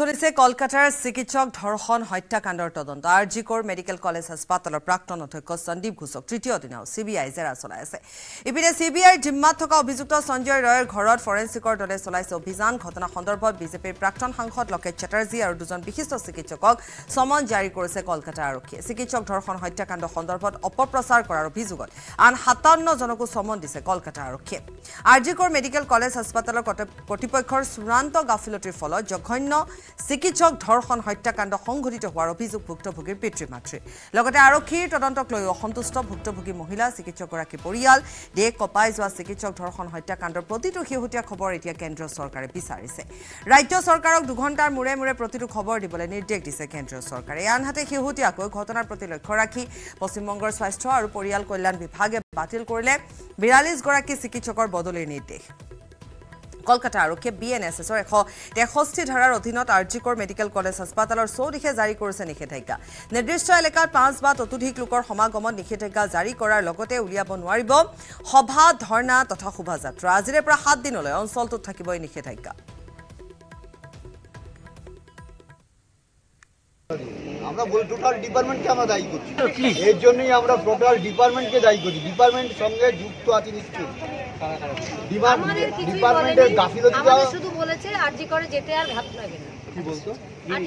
চলিছে কলকাতাৰ চিকিৎসক ধৰ্ষণ হত্যাকাণ্ডৰ তদন্ত R G Kar medical college হাস্পাতালৰ প্ৰাক্তন অধ্যক্ষ সন্দীপ ঘোষক তৃতীয় দিনাও চি বি আই জেৰা চলাই আছে ইপিনে চি বি আইৰ জিম্মাত থকা অভিযুক্ত সঞ্জয় ৰয়ৰ ঘৰত ফৰেনচিকৰ দলে চলাইছে অভিযান ঘটনা সন্দৰ্ভত বিজেপিৰ প্ৰাক্তন সাংসদ লকেট চেটাৰ্জী আৰু দুজন বিশিষ্ট চিকিৎসকক চমন জাৰি কৰিছে কলকাতা আৰক্ষীয়ে চিকিৎসক ধৰ্ষণ হত্যাকাণ্ড সন্দৰ্ভত অপপ্ৰচাৰ কৰাৰ অভিযোগত আন সাতাৱন্নজনকো চমন দিছে কলকাতা আৰক্ষীয়ে R G Kar medical college হাস্পাতালৰ কৰ্তৃপক্ষৰ চূড়ান্ত গাফিলতিৰ ফলত জঘন্য চিকিৎসক ধৰ্ষণ হত্যাকাণ্ড সংঘটিত হোৱাৰ অভিযোগ ভুক্তভোগীৰ পিতৃ মাতৃ লগতে আৰক্ষীৰ তদন্তক লৈ অসন্তুষ্ট ভুক্তভোগী মহিলা চিকিৎসকগৰাকী পৰিয়াল দেশ কপাই যোৱা চিকিৎসক ধৰ্ষণ হত্যাকাণ্ডৰ প্ৰতিটো শেহতীয়া খবৰ এতিয়া কেন্দ্ৰীয় চৰকাৰে বিচাৰিছে ৰাজ্য চৰকাৰক দুঘণ্টাৰ মূৰে মূৰে প্ৰতিটো খবৰ দিবলৈ নিৰ্দেশ দিছে কেন্দ্ৰীয় চৰকাৰে আনহাতে শেহতীয়াকৈ ঘটনাৰ প্ৰতি লক্ষ্য ৰাখি পশ্চিমবংগৰ স্বাস্থ্য আৰু পৰিয়াল কল্যাণ বিভাগে বাতিল কৰিলে বিৰাল্লিছগৰাকী চিকিৎসকৰ বদলিৰ নিৰ্দেশ কলকাতা আৰক্ষীয়ে বি এন এশ তেষষ্ঠি ধারার অধীনত আর্জিকর মেডিকেল কলেজ হাসপাতালের চৌদিশে জারি করেছে নিষেধাজ্ঞা নির্দিষ্ট এলেকাত পাঁচ বা ততোধিক লোকৰ সমাগমত নিষেধাজ্ঞা জারি করার লগতে উলিয়াব নোৱাৰিব সভা ধর্ণা তথা শোভাযাত্রা আজিৰে সাত দিনলৈ অঞ্চলটোত থাকিব এই নিষেধাজ্ঞা আমরা টোটাল ডিপার্টমেন্টকে আমরা দায়ী করছি এর জন্যই আমরা টোটাল ডিপার্টমেন্টকে দায়ী করছি ডিপার্টমেন্ট সঙ্গে যুক্ত আছে নিশ্চয়ই আমাদের আমাদের শুধু বলেছে করে যেতে আর লাগে না আজ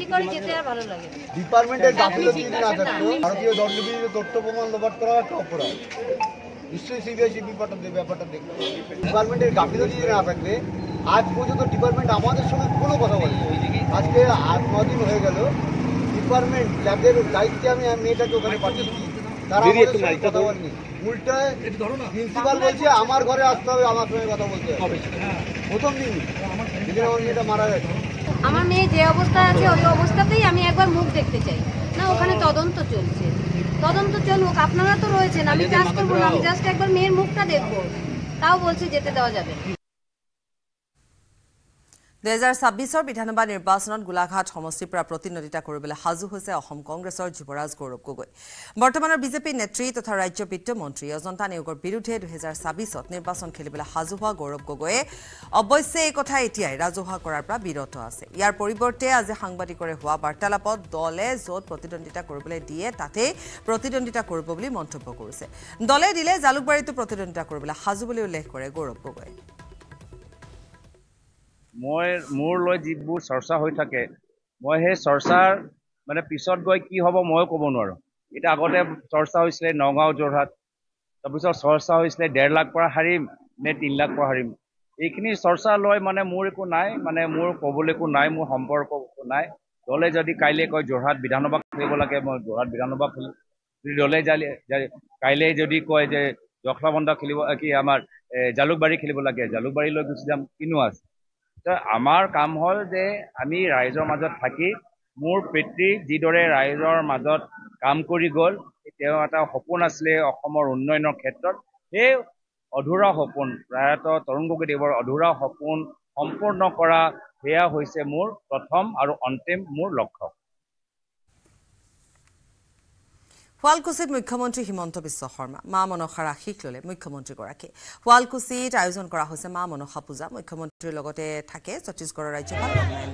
পর্যন্ত ডিপার্টমেন্ট আমাদের সঙ্গে কোনো কথা বলেনি আজকে আট ন দিন হয়ে গেল ডিপার্টমেন্ট যাদের দায়িত্বে আমি মেয়েটাকে ওখানে পাঠিয়েছি তারা কথা বলেনি হ্যাঁ। আমার মেয়ে যে অবস্থায় আছে ওই অবস্থাতেই আমি একবার মুখ দেখতে চাই না ওখানে তদন্ত চলছে তদন্ত চলুক আপনারা তো রয়েছেন আমি জাস্ট করবো না আমি জাস্ট একবার মেয়ের মুখটা দেখবো তাও বলছে যেতে দেওয়া যাবে 2026ৰ বিধানসভা নিৰ্বাচনত গোলাঘাট সমষ্টিৰ পৰা প্ৰতিনিধিত্বা কৰিবলৈ সাজু হৈছে অসম কংগ্ৰেছৰ যুৱৰাজ গৌৰৱ গগৈ বৰ্তমানৰ বিজেপি নেত্ৰী তথা ৰাজ্য বিত্তমন্ত্ৰী অজন্তা নিয়োগৰ বিৰুদ্ধে দুহেজাৰ ছাব্বিছত নিৰ্বাচন খেলিবলৈ সাজু হোৱা গৌৰৱ গগৈয়ে অৱশ্যে এই কথা এতিয়াই ৰাজহুৱা কৰাৰ পৰা বিৰত আছে ইয়াৰ পৰিৱৰ্তে আজি সাংবাদিকৰে হোৱা বাৰ্তালাপত দলে য'ত প্ৰতিদ্বন্দ্বিতা কৰিবলৈ দিয়ে তাতেই প্ৰতিদ্বন্দ্বিতা কৰিব বুলি মন্তব্য কৰিছে দলে দিলে জালুকবাৰীতো প্ৰতিদ্বন্দ্বিতা কৰিবলৈ সাজু বুলি উল্লেখ কৰে গৌৰৱ গগৈয়ে মই মোৰ লৈ যিবোৰ চৰ্চা হৈ থাকে মই সেই চৰ্চাৰ মানে পিছত গৈ কি হ'ব ময়ো ক'ব নোৱাৰোঁ এতিয়া আগতে চৰ্চা হৈছিলে নগাঁও যোৰহাট তাৰপিছত চৰ্চা হৈছিলে ডেৰ লাখ পৰা হাৰিম নে তিনি লাখ পৰা হাৰিম এইখিনি চৰ্চা লৈ মানে মোৰ একো নাই মানে মোৰ ক'বলৈ একো নাই মোৰ সম্পৰ্ক একো নাই দলে যদি কাইলৈ কয় যোৰহাট বিধানসভা খেলিব লাগে মই যোৰহাট বিধানসভা খেলিম যদি দলে কাইলৈ যদি কয় যে জখলাবন্ধা খেলিব কি আমাৰ জালুকবাৰী খেলিব লাগে জালুকবাৰীলৈ গুচি যাম কিনো আছে আমাৰ কাম হ'ল যে আমি ৰাইজৰ মাজত থাকি মোৰ পিতৃ যিদৰে ৰাইজৰ মাজত কাম কৰি গ'ল তেওঁ এটা সপোন আছিলে অসমৰ উন্নয়নৰ ক্ষেত্ৰত সেই অধুৰা সপোন প্ৰয়াত তৰুণ গগৈদেৱৰ অধুৰা সপোন সম্পূৰ্ণ কৰা সেয়া হৈছে মোৰ প্ৰথম আৰু অন্তিম মোৰ লক্ষ্য শুৱালকুছিত মুখ্যমন্ত্ৰী হিমন্ত বিশ্ব শৰ্মা মা মনসাৰ আশীষ ল'লে মুখ্যমন্ত্ৰীগৰাকী শুৱালকুছিত আয়োজন কৰা হৈছে মা মনসা পূজা মুখ্যমন্ত্ৰীৰ লগতে থাকে ছত্তীশগড়ৰ ৰাজ্যপাল নাৰায়ণ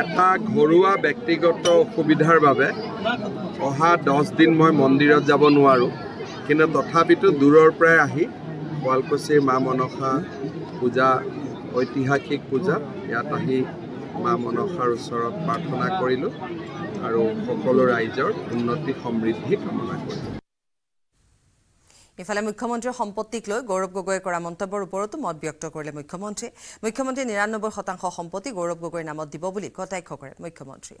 ডেকা এটা ঘৰুৱা ব্যক্তিগত অসুবিধাৰ বাবে অহা দহ দিন মই মন্দিৰত যাব নোৱাৰোঁ কিন্তু তথাপিতো দূৰৰ পৰাই আহি শুৱালকুছিৰ মা মনসা পূজা ঐতিহাসিক পূজা ইয়াত আহি মা মনসাৰ ওচৰত প্ৰাৰ্থনা কৰিলোঁ আৰু সকলো ৰাইজৰ উন্নতি সমৃদ্ধি কামনা কৰিলোঁ ইফালে মুখ্যমন্ত্ৰীৰ সম্পত্তিক লৈ গৌৰৱ গগৈয়ে কৰা মন্তব্যৰ ওপৰতো মত ব্যক্ত কৰিলে মুখ্যমন্ত্ৰীয়ে মুখ্যমন্ত্ৰীয়ে নিৰান্নব্বৈ শতাংশ সম্পত্তি গৌৰৱ গগৈৰ নামত দিব বুলি কটাক্ষ কৰে মুখ্যমন্ত্ৰীয়ে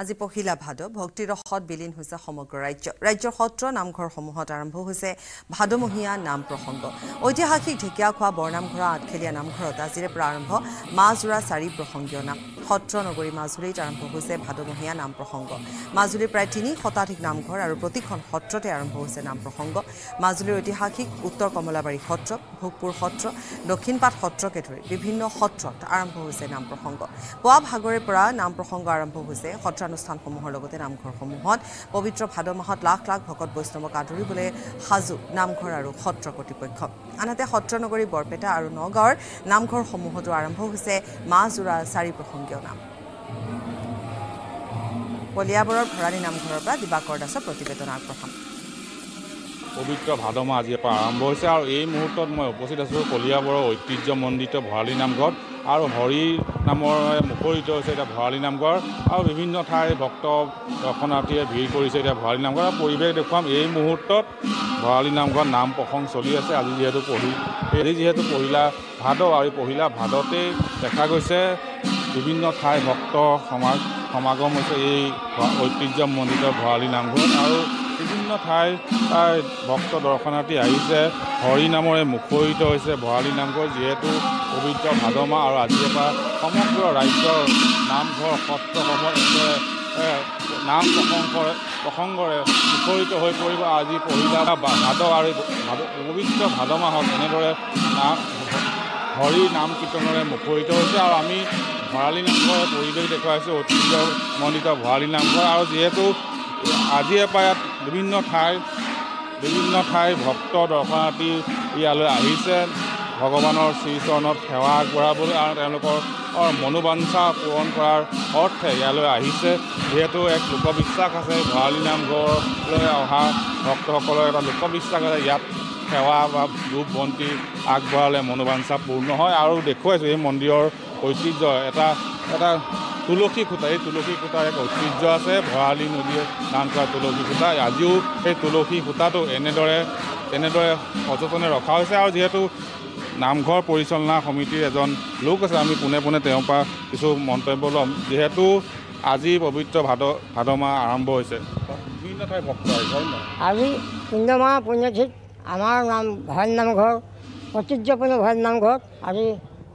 আজি পহিলা ভাদ ভক্তিৰ ৰসত বিলীন হৈছে সমগ্ৰ ৰাজ্য ৰাজ্যৰ সত্ৰ নামঘৰসমূহত আৰম্ভ হৈছে ভাদমহীয়া নাম প্ৰসংগ ঐতিহাসিক ঢেকীয়া খোৱা বৰনামঘৰৰ আঠখেলীয়া নামঘৰত আজিৰে পৰা আৰম্ভ মাজোৰা চাৰি প্ৰসংগীয় নাম সত্ৰ নগৰী মাজুলীত আৰম্ভ হৈছে ভাদমহীয়া নাম প্ৰসংগ মাজুলীৰ প্ৰায় তিনি শতাধিক নামঘৰ আৰু প্ৰতিখন সত্ৰতে আৰম্ভ হৈছে নাম প্ৰসংগ মাজুলীৰ ঐতিহাসিক উত্তৰ কমলাবাৰী সত্ৰ ভোগপুৰ সত্ৰ দক্ষিণপাট সত্ৰকে ধৰি বিভিন্ন সত্ৰত আৰম্ভ হৈছে নাম প্ৰসংগ পুৱা ভাগৰে পৰা নাম প্ৰসংগ আৰম্ভ হৈছে সত্ৰ অনুষ্ঠানসমূহৰ লগতে নামঘৰসমূহত পবিত্ৰ ভাদ মাহত লাখ লাখ ভকত বৈষ্ণৱক আদৰিবলৈ সাজু নামঘৰ আৰু সত্ৰ কৰ্তৃপক্ষ আনহাতে সত্ৰ নগৰী বৰপেটা আৰু নগাঁৱৰ নামঘৰসমূহতো আৰম্ভ হৈছে মা জোৰা চাৰি প্ৰসংগীয় নাম কলিয়াবৰৰ ভৰালী নামঘৰৰ পৰা দিবাকৰ দাসৰ প্ৰতিবেদন আগবঢ়াম পবিত্ৰ ভাদ মাহ আজিৰ পৰা আৰম্ভ হৈছে আৰু এই মুহূৰ্তত মই উপস্থিত আছোঁ কলিয়াবৰৰ ঐতিহ্যমণ্ডিত ভৰালী নামঘৰত আৰু হৰি নামৰ মুখৰিত হৈছে এতিয়া ভৰালী নামঘৰ আৰু বিভিন্ন ঠাইৰ ভক্ত দৰ্শনাৰ্থীয়ে ভিৰ কৰিছে এতিয়া ভৰালী নামঘৰ আৰু পৰিৱেশ দেখুৱাম এই মুহূৰ্তত ভৰালী নামঘৰত নাম প্ৰসংগ চলি আছে আজি যিহেতু পঢ়ি আজি যিহেতু পহিলা ভাদ আৰু পহিলা ভাদতেই দেখা গৈছে বিভিন্ন ঠাই ভক্ত সমাগম হৈছে এই ঐতিহ্যমণ্ডিত ভৰালী নামঘৰত আৰু বিভিন্ন ঠাইৰ ভক্ত দৰ্শনাৰ্থী আহিছে হৰি নামৰে মুখৰিত হৈছে ভৰালী নামঘৰ যিহেতু পবিত্ৰ ভাদমা আৰু আজিৰে পৰা সমগ্ৰ ৰাজ্যৰ নামঘৰ সত্ৰসমূহ নাম প্ৰসংগ প্ৰসংগৰে মুখৰিত হৈ পৰিব আজি পহিলা ভাদ আৰু পবিত্ৰ ভাদ মাহত এনেদৰে নাম হৰি নাম কীৰ্তনৰে মুখৰিত হৈছে আৰু আমি ভৰালী নামঘৰৰ পৰিৱেশ দেখুৱাইছোঁ ঐতিহ্যমণ্ডিত ভৰালী নামঘৰ আৰু যিহেতু আজিৰে পৰা ইয়াত বিভিন্ন ঠাই বিভিন্ন ঠাই ভক্ত দৰ্শনাৰ্থী ইয়ালৈ আহিছে ভগৱানৰ শ্ৰীচৰণত সেৱা আগবঢ়াবলৈ আৰু তেওঁলোকৰ মনোবাঞ্ছা পূৰণ কৰাৰ অৰ্থে ইয়ালৈ আহিছে যিহেতু এক লোকবিশ্বাস আছে ভৰালী নামঘৰলৈ অহা ভক্তসকলৰ এটা লোকবিশ্বাস আছে ইয়াত সেৱা বা ধূপ বন্তি আগবঢ়ালে মনোবাঞ্ছা পূৰ্ণ হয় আৰু দেখুৱাইছোঁ এই মন্দিৰৰ ঐতিহ্য এটা এটা তুলসী খুঁটা এই তুলসী খুঁটাৰ এক ঐতিহ্য আছে ভৰালী নদীয়ে দান কৰা তুলসী খুঁটা আজিও সেই তুলসী খুঁটাটো এনেদৰে এনেদৰে সযতনে ৰখা হৈছে আৰু যিহেতু নামঘৰ পৰিচালনা সমিতিৰ এজন লোক আছে আমি পোনে পোনে তেওঁৰ পৰা কিছু মন্তব্য ল'ম যিহেতু আজি পবিত্ৰ ভাদ ভাদ মাহ আৰম্ভ হৈছে বিভিন্ন ঠাই ভক্ত আজি আমাৰ নাম ভয়ন নামঘৰ ঐতিহ্যপূৰ্ণ ভয়ন নামঘৰত আজি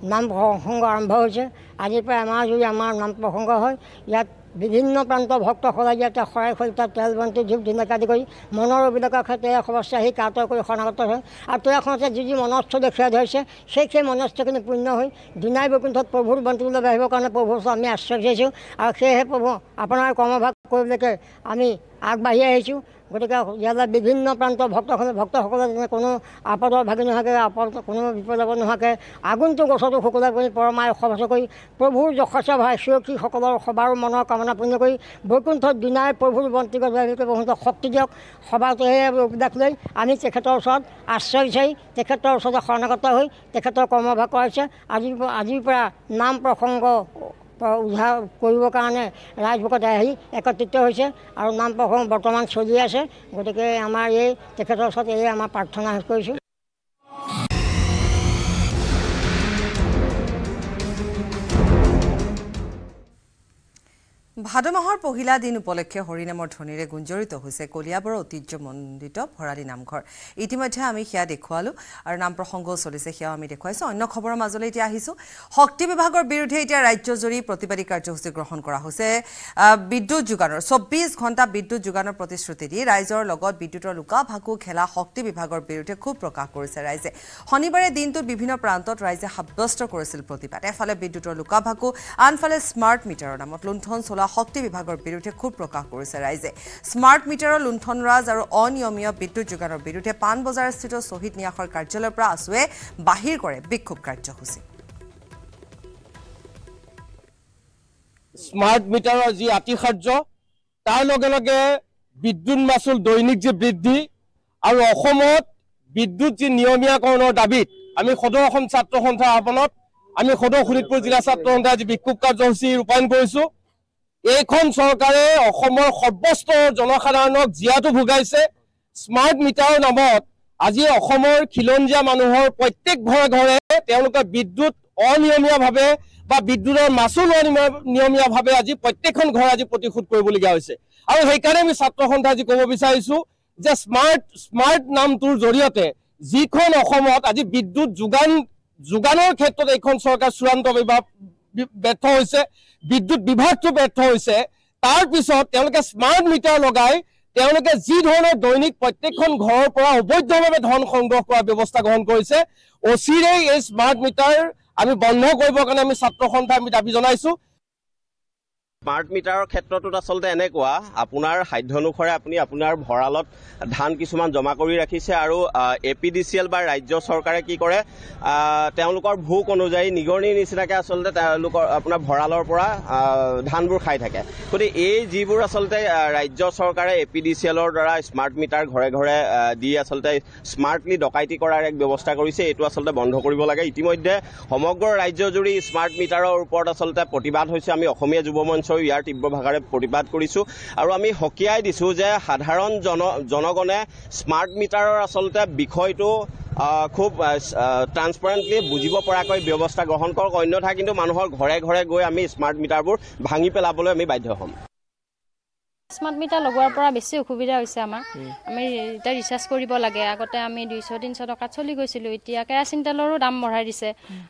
নাম প্ৰসংগ আৰম্ভ হৈছে আজিৰ পৰা এমাহ জুৰি আমাৰ নাম প্ৰসংগ হয় ইয়াত বিভিন্ন প্ৰান্তৰ ভক্তসকলে ইয়াতে শৰাই খৰিতা তেল বন্তি ধূপ ধুনীয়াকৈ আদি কৰি মনৰ অভিলেখৰ ক্ষেত্ৰে এই সমস্যা আহি কাতৰ কৰি শৰণাগত হয় আৰু তেওঁ তৈয়াৰখনতে যি যি মনস্থ দেখুৱাই ধৰিছে সেই সেই মনস্থখিনি পূৰ্ণ হৈ দিনাই বৈকুণ্ঠত প্ৰভুৰ বন্তিবিলাক আহিবৰ কাৰণে প্ৰভুৰ ওচৰত আমি আশ্ৰয় দিছোঁ আৰু সেয়েহে প্ৰভু আপোনাৰ কৰ্মভাগ কৰিবলৈকে আমি আগবাঢ়ি আহিছোঁ গতিকে ইয়ালৈ বিভিন্ন প্ৰান্তৰ ভক্তসকলে ভক্তসকলে যেনে কোনো আপদৰ ভাগি নোহোৱাকৈ আপদ কোনো বিপদ নোহোৱাকৈ আগন্তুক গছতো সকলোৱে কৰি পৰমায়ে সভাচ কৰি প্ৰভুৰ যশস্য ভাই চিৰক্ষীসকলৰ সবাৰ মনৰ কামনা পূৰ্ণ কৰি বৈকুণ্ঠত দিনাই প্ৰভুৰ বন্তিগত বহুতক শক্তি দিয়ক সবাতে উপদেশ লৈ আমি তেখেতৰ ওচৰত আশ্ৰয় বিচাৰি তেখেতৰ ওচৰতে শৰণাগত হৈ তেখেতৰ কৰ্মভাগ কৰাইছে আজিৰ পৰা আজিৰ পৰা নাম প্ৰসংগ উদ্ধাৰ কৰিবৰ কাৰণে ৰাইজভকতে আহি একত্ৰিত হৈছে আৰু নাম প্ৰসংগ বৰ্তমান চলি আছে গতিকে আমাৰ এই তেখেতৰ ওচৰত এই আমাৰ প্ৰাৰ্থনা কৰিছোঁ ভাদ মাহৰ পহিলা দিন উপলক্ষে হৰি নামৰ ধ্বনিৰে গুঞ্জৰিত হৈছে কলিয়াবৰ ঐতিহ্যমণ্ডিত ভৰালী নামঘৰ ইতিমধ্যে আমি সেয়া দেখুৱালোঁ আৰু নাম প্ৰসংগও চলিছে সেয়াও আমি দেখুৱাইছোঁ অন্য খবৰৰ মাজলৈ এতিয়া আহিছোঁ শক্তি বিভাগৰ বিৰুদ্ধে এতিয়া ৰাজ্যজুৰি প্ৰতিবাদী কাৰ্যসূচী গ্ৰহণ কৰা হৈছে বিদ্যুৎ যোগানৰ চৌব্বিছ ঘণ্টা বিদ্যুৎ যোগানৰ প্ৰতিশ্ৰুতি দি ৰাইজৰ লগত বিদ্যুতৰ লুকা ভাকু খেলা শক্তি বিভাগৰ বিৰুদ্ধে ক্ষোভ প্ৰকাশ কৰিছে ৰাইজে শনিবাৰে দিনটোত বিভিন্ন প্ৰান্তত ৰাইজে সাব্যস্ত কৰিছিল প্ৰতিবাদ এফালে বিদ্যুতৰ লুকা ভাকু আনফালে স্মাৰ্ট মিটাৰৰ নামত লুণ্ঠন চলা শক্তি বিভাগৰ বিৰুদ্ধে ক্ষোভ প্ৰকাশ কৰিছে ৰাইজে স্মাৰ্ট মিটাৰৰ লুণ্ঠনৰাজ আৰু অনিয়মীয় বিদ্যুৎ যোগানৰ বিৰুদ্ধে পাণবজাৰস্থিত শ্বহীদ ন্যাসৰ কাৰ্যালয়ৰ পৰা আছুৱে বাহিৰ কৰে বিক্ষোভ কাৰ্যসূচী স্মাৰ্ট মিটাৰৰ যি আতিশাৰ্য তাৰ লগে লগে বিদ্যুৎ মাচুল দৈনিক যি বৃদ্ধি আৰু অসমত বিদ্যুৎ যি নিয়মীয়াকৰণৰ দাবীত আমি সদৌ অসম ছাত্ৰ সন্থাৰ আহ্বানত আমি সদৌ শোণিতপুৰ জিলা ছাত্ৰ সন্থাই আজি বিক্ষোভ কাৰ্যসূচী ৰূপায়ণ কৰিছো এইখন চৰকাৰে অসমৰ সৰ্বস্ত জনসাধাৰণক জীয়াটো ভোগাইছে স্মাৰ্ট মিটাৰৰ নামত আজি অসমৰ খিলঞ্জীয়া মানুহৰ প্ৰত্যেক ঘৰে ঘৰে তেওঁলোকে বিদ্যুৎ অনিয়মীয়াভাৱে বা বিদ্যুতৰ মাচুল অনিয়মীয়াভাৱে আজি প্ৰত্যেকখন ঘৰ আজি প্ৰতিশোধ কৰিবলগীয়া হৈছে আৰু সেইকাৰণে আমি ছাত্ৰ সন্থা আজি ক'ব বিচাৰিছো যে স্মাৰ্ট স্মাৰ্ট নামটোৰ জৰিয়তে যিখন অসমত আজি বিদ্যুৎ যোগান যোগানৰ ক্ষেত্ৰত এইখন চৰকাৰ চূড়ান্ত ব্যৰ্থ হৈছে বিদ্যুৎ বিভাগটো ব্যৰ্থ হৈছে তাৰপিছত তেওঁলোকে স্মাৰ্ট মিটাৰ লগাই তেওঁলোকে যি ধৰণৰ দৈনিক প্ৰত্যেকখন ঘৰৰ পৰা অবৈধভাৱে ধন সংগ্ৰহ কৰাৰ ব্যৱস্থা গ্ৰহণ কৰিছে অচিৰেই এই স্মাৰ্ট মিটাৰ আমি বন্ধ কৰিবৰ কাৰণে আমি ছাত্ৰ সন্থাই আমি দাবী জনাইছো স্মাৰ্ট মিটাৰৰ ক্ষেত্ৰতো আচলতে এনেকুৱা আপোনাৰ সাধ্যানুসাৰে আপুনি আপোনাৰ ভঁৰালত ধান কিছুমান জমা কৰি ৰাখিছে আৰু A P D C L বা ৰাজ্য চৰকাৰে কি কৰে তেওঁলোকৰ ভোক অনুযায়ী নিগৰণিৰ নিচিনাকৈ আচলতে তেওঁলোকৰ আপোনাৰ ভঁৰালৰ পৰা ধানবোৰ খাই থাকে গতিকে এই যিবোৰ আচলতে ৰাজ্য চৰকাৰে এ পি ডি চি এলৰ দ্বাৰা স্মাৰ্ট মিটাৰ ঘৰে ঘৰে দি আচলতে স্মাৰ্টলি ডকাইতি কৰাৰ এক ব্যৱস্থা কৰিছে এইটো আচলতে বন্ধ কৰিব লাগে ইতিমধ্যে সমগ্ৰ ৰাজ্যজুৰি স্মাৰ্ট মিটাৰৰ ওপৰত আচলতে প্ৰতিবাদ হৈছে আমি অসমীয়া যুৱ মঞ্চ কৈছো ইয়াৰ ভাষাৰে প্ৰতিবাদ কৰিছোঁ আৰু আমি সকীয়াই দিছোঁ যে সাধাৰণ জনগণে স্মাৰ্ট মিটাৰৰ আচলতে বিষয়টো খুব ট্ৰান্সপাৰেণ্টলি বুজিব পৰাকৈ ব্যৱস্থা গ্ৰহণ কৰক অন্যথা কিন্তু মানুহৰ ঘৰে ঘৰে গৈ আমি স্মাৰ্ট মিটাৰবোৰ ভাঙি পেলাবলৈ আমি বাধ্য হ'ম স্মাৰ্ট মিটাৰ লগোৱাৰ পৰা বেছি অসুবিধা হৈছে আমাৰ আমি এতিয়া ৰিচাৰ্জ কৰিব লাগে আগতে আমি দুইশ তিনিশ টকাত চলি গৈছিলোঁ এতিয়া কেৰাচিন তেলৰো দাম বঢ়াই দিছে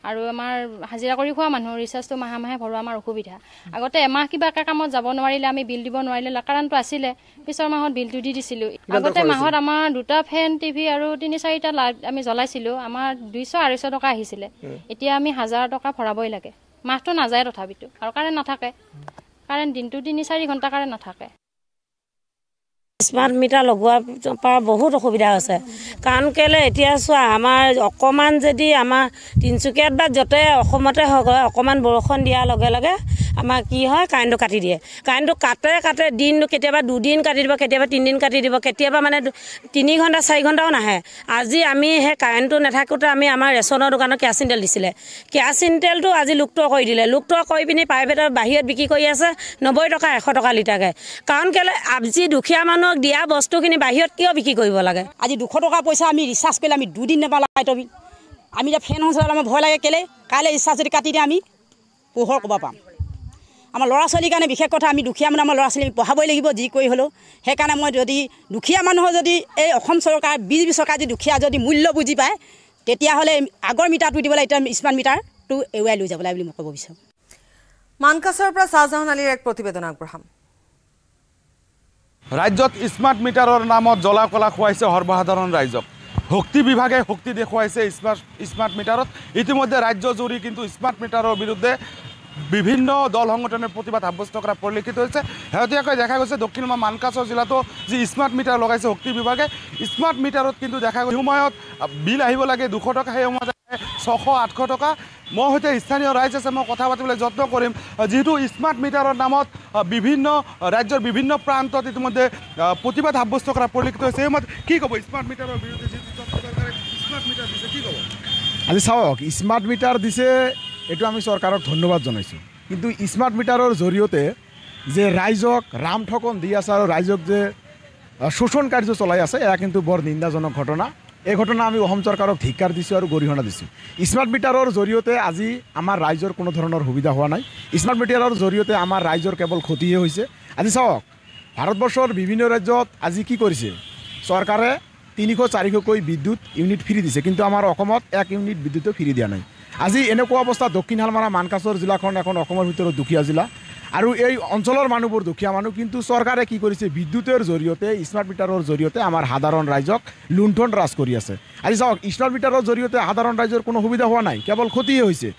আৰু আমাৰ হাজিৰা কৰি খোৱা মানুহ ৰিচাৰ্জটো মাহে মাহে ভৰোৱা আমাৰ অসুবিধা আগতে এমাহ কিবা এটা কামত যাব নোৱাৰিলে আমি বিল দিব নোৱাৰিলে কাৰণটো আছিলে পিছৰ মাহত বিলটো দি দিছিলোঁ আগতে মাহত আমাৰ দুটা ফেন টিভি আৰু তিনি চাৰিটা লাইট আমি জ্বলাইছিলোঁ আমাৰ দুইশ আঢ়ৈশ টকা আহিছিলে এতিয়া আমি হাজাৰ টকা ভৰাবই লাগে মাহটো নাযায় তথাপিতো আৰু কাৰেণ্ট নাথাকে কাৰেণ্ট দিনটো তিনি চাৰি ঘণ্টা কাৰেণ্ট নাথাকে স্মাৰ্ট মিটাৰ লগোৱাৰ পৰা বহুত অসুবিধা হৈছে কাৰণ কেলৈ এতিয়া চোৱা আমাৰ অকণমান যদি আমাৰ তিনিচুকীয়াত বা য'তে অসমতে হওক অকণমান বৰষুণ দিয়াৰ লগে লগে আমাৰ কি হয় কাৰেণ্টটো কাটি দিয়ে কাৰেণ্টটো কাটে কাটে দিনটো কেতিয়াবা দুদিন কাটি দিব কেতিয়াবা তিনিদিন কাটি দিব কেতিয়াবা মানে তিনি ঘণ্টা চাৰি ঘণ্টাও নাহে আজি আমি সেই কাৰেণ্টটো নাথাকোঁতে আমি আমাৰ ৰেচনৰ দোকানত কেৰাচিন তেল দিছিলে কেৰাচিন তেলটো আজি লুপ্ত কৰি দিলে লুপ্ত কৰি পিনি প্ৰাইভেটত বাহিৰত বিক্ৰী কৰি আছে নব্বৈ টকা এশ টকা লিটাৰকৈ কাৰণ কেলৈ আজি দুখীয়া মানুহক দিয়া বস্তুখিনি বাহিৰত কিয় বিক্ৰী কৰিব লাগে আজি দুশ টকা পইচা আমি ৰিচাৰ্জ কৰিলে আমি দুদিন নেপালাই তবি আমি এতিয়া ফেন হৈছিলে আমাৰ ভয় লাগে কেলৈ কাইলৈ ৰিচাৰ্জ যদি কাটি দিয়ে আমি পোহৰ ক'ৰবাৰ পাম আমাৰ ল'ৰা ছোৱালীৰ কাৰণে বিশেষ কথা আমি দুখীয়া মানুহ আমাৰ ল'ৰা ছোৱালী পঢ়াবই লাগিব যি কৰি হ'লেও সেইকাৰণে মই যদি দুখীয়া মানুহৰ যদি এই অসম চৰকাৰ বিজেপি চৰকাৰে যদি দুখীয়া যদি মূল্য বুজি পায় তেতিয়াহ'লে আগৰ মিটাৰটো দিব লাগে এতিয়া স্মাৰ্ট মিটাৰটো এৰুৱাই লৈ যাব লাগে বুলি মই ক'ব বিচাৰোঁ মানকাছৰ পৰা শ্বাহজাহান আলীৰ এক প্ৰতিবেদন আগবঢ়াম ৰাজ্যত স্মাৰ্ট মিটাৰৰ নামত জ্বলা কলা খুৱাইছে সৰ্বসাধাৰণ ৰাইজক শক্তি বিভাগে শক্তি দেখুৱাইছে স্মাৰ্ট স্মাৰ্ট মিটাৰত ইতিমধ্যে ৰাজ্যজুৰি কিন্তু স্মাৰ্ট মিটাৰৰ বিৰুদ্ধে বিভিন্ন দল সংগঠনে প্রতিবাদ সাব্যস্ত করা পরিলক্ষিত হয়েছে শেহতীয় দেখা গেছে দক্ষিণ মানকাছর জেলাতো যে স্মার্ট মিটার লগাইছে শক্তি বিভাগে স্মার্ট মিটারত কিন্তু দেখা গেছে সময়ত বিল আহিব লাগে দুশ টাকা সেই সময় ছশ আটশ টাকা মো সহ স্থানীয় রাইজ আছে মানে কথা পাতবলে যত্ন করিম যেহেতু স্মার্ট মিটারের নামত বিভিন্ন রাজ্যের বিভিন্ন প্রান্ত ইতিমধ্যে প্রতিবাদ সাব্যস্ত করা পরিলক্ষিত হয়েছে সেই কি কব স্মার্ট মিটারের বিরুদ্ধে যেহেতু স্মার্ট মিটার দিছে কি কব আজি চাওক স্মার্ট মিটার দিছে এইটো আমি চৰকাৰক ধন্যবাদ জনাইছোঁ কিন্তু স্মাৰ্ট মিটাৰৰ জৰিয়তে যে ৰাইজক ৰাম ঠকন দি আছে আৰু ৰাইজক যে শোষণ কাৰ্য চলাই আছে এয়া কিন্তু বৰ নিন্দাজনক ঘটনা এই ঘটনা আমি অসম চৰকাৰক ধিক্কাৰ দিছোঁ আৰু গৰিহণা দিছোঁ স্মাৰ্ট মিটাৰৰ জৰিয়তে আজি আমাৰ ৰাইজৰ কোনো ধৰণৰ সুবিধা হোৱা নাই স্মাৰ্ট মিটাৰৰ জৰিয়তে আমাৰ ৰাইজৰ কেৱল ক্ষতিহে হৈছে আজি চাওক ভাৰতবৰ্ষৰ বিভিন্ন ৰাজ্যত আজি কি কৰিছে চৰকাৰে তিনিশ চাৰিশকৈ বিদ্যুৎ ইউনিট ফ্ৰী দিছে কিন্তু আমাৰ অসমত এক ইউনিট বিদ্যুতো ফ্ৰী দিয়া নাই আজি এনেকুৱা অৱস্থা দক্ষিণহালমাৰা মানকাছৰ জিলাখন এখন অসমৰ ভিতৰত দুখীয়া জিলা আৰু এই অঞ্চলৰ মানুহবোৰ দুখীয়া মানুহ কিন্তু চৰকাৰে কি কৰিছে বিদ্যুতৰ জৰিয়তে স্মাৰ্ট মিটাৰৰ জৰিয়তে আমাৰ সাধাৰণ ৰাইজক লুণ্ঠন ৰাজ কৰি আছে আজি চাওক স্মাৰ্ট মিটাৰৰ জৰিয়তে সাধাৰণ ৰাইজৰ কোনো সুবিধা হোৱা নাই কেৱল ক্ষতিহে হৈছে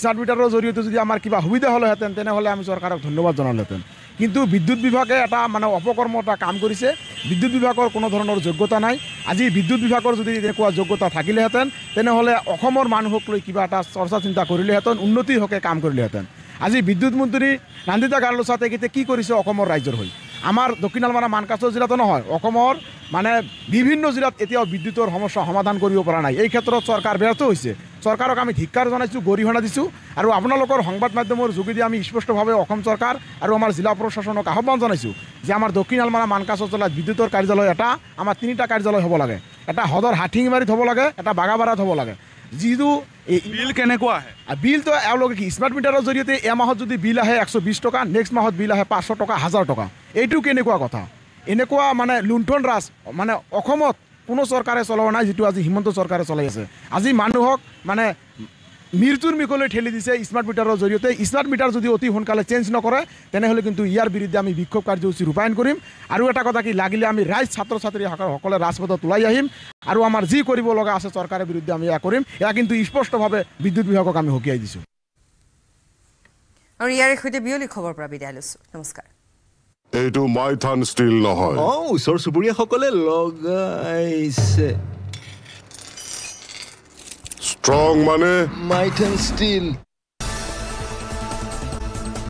স্মাৰ্টমিটাৰৰ জৰিয়তে যদি আমাৰ কিবা সুবিধা হ'লেহেঁতেন তেনেহ'লে আমি চৰকাৰক ধন্যবাদ জনালোহেঁতেন কিন্তু বিদ্যুৎ বিভাগে এটা মানে অপকৰ্ম এটা কাম কৰিছে বিদ্যুৎ বিভাগৰ কোনো ধৰণৰ যোগ্যতা নাই আজি বিদ্যুৎ বিভাগৰ যদি তেনেকুৱা যোগ্যতা থাকিলেহেঁতেন তেনেহ'লে অসমৰ মানুহক লৈ কিবা এটা চৰ্চা চিন্তা কৰিলেহেঁতেন উন্নতিৰ হকে কাম কৰিলেহেঁতেন আজি বিদ্যুৎ মন্ত্ৰী নান্দিতা গাৰ্লোচা তেখেতে কি কৰিছে অসমৰ ৰাইজৰ হৈ আমাৰ দক্ষিণ মানে মানকাছৰ জিলাতো নহয় অসমৰ মানে বিভিন্ন জিলাত এতিয়াও বিদ্যুতৰ সমস্যা সমাধান কৰিব পৰা নাই এই ক্ষেত্ৰত চৰকাৰ ব্যৰ্থ হৈছে চৰকাৰক আমি ধিক্ষাৰ জনাইছোঁ গৰিহণা দিছোঁ আৰু আপোনালোকৰ সংবাদ মাধ্যমৰ যোগেদি আমি স্পষ্টভাৱে অসম চৰকাৰ আৰু আমাৰ জিলা প্ৰশাসনক আহ্বান জনাইছোঁ যে আমাৰ দক্ষিণ আলমাৰা মানকাছ জিলাত বিদ্যুতৰ কাৰ্যালয় এটা আমাৰ তিনিটা কাৰ্যালয় হ'ব লাগে এটা হদৰ হাঠিঙিমাৰীত হ'ব লাগে এটা বাগাবাৰাত হ'ব লাগে যিটো বিল কেনেকুৱা আহে বিলটো এওঁলোকে কি স্মাৰ্ট মিটাৰৰ জৰিয়তে এমাহত যদি বিল আহে এশ বিছ টকা নেক্সট মাহত বিল আহে পাঁচশ টকা হাজাৰ টকা এইটো কেনেকুৱা কথা এনেকুৱা মানে লুণ্ঠন ৰাজ মানে অসমত কোনো চৰকাৰে চলাব নাই যিটো আজি হিমন্ত চৰকাৰে চলাই আছে আজি মানুহক মানে মৃত্যুৰ মুখলৈ ঠেলি দিছে স্মাৰ্ট মিটাৰৰ জৰিয়তে স্মাৰ্ট মিটাৰ যদি অতি সোনকালে চেঞ্জ নকৰে তেনেহ'লে কিন্তু ইয়াৰ বিৰুদ্ধে আমি বিক্ষোভ কাৰ্যসূচী ৰূপায়ণ কৰিম আৰু এটা কথা কি লাগিলে আমি ৰাইজ ছাত্ৰ ছাত্ৰীসকলে ৰাজপথত ওলাই আহিম আৰু আমাৰ যি কৰিব লগা আছে চৰকাৰৰ বিৰুদ্ধে আমি এয়া কৰিম এয়া কিন্তু স্পষ্টভাৱে বিদ্যুৎ বিভাগক আমি সকিয়াই দিছোঁ Strong money, might and steel.